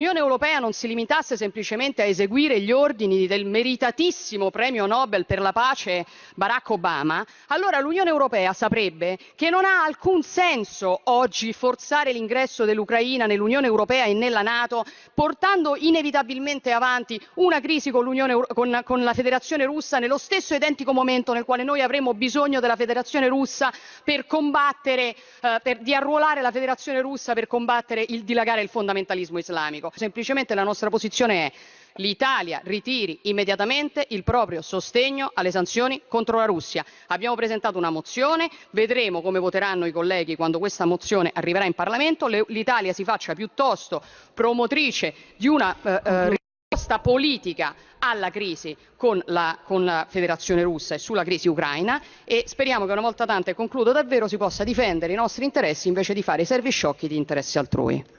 l'Unione Europea non si limitasse semplicemente a eseguire gli ordini del meritatissimo premio Nobel per la pace Barack Obama, allora l'Unione Europea saprebbe che non ha alcun senso oggi forzare l'ingresso dell'Ucraina nell'Unione Europea e nella Nato, portando inevitabilmente avanti una crisi con, con, con la Federazione russa nello stesso identico momento nel quale noi avremo bisogno della Federazione russa per combattere, eh, per, di arruolare la Federazione russa per combattere il dilagare il fondamentalismo islamico politico. Semplicemente la nostra posizione è l'Italia ritiri immediatamente il proprio sostegno alle sanzioni contro la Russia. Abbiamo presentato una mozione, vedremo come voteranno i colleghi quando questa mozione arriverà in Parlamento. L'Italia si faccia piuttosto promotrice di una eh, eh risposta politica alla crisi con la, con la, Federazione russa e sulla crisi ucraina e speriamo che una volta tanto, e concludo davvero, si possa difendere i nostri interessi invece di fare i servi sciocchi di interessi altrui.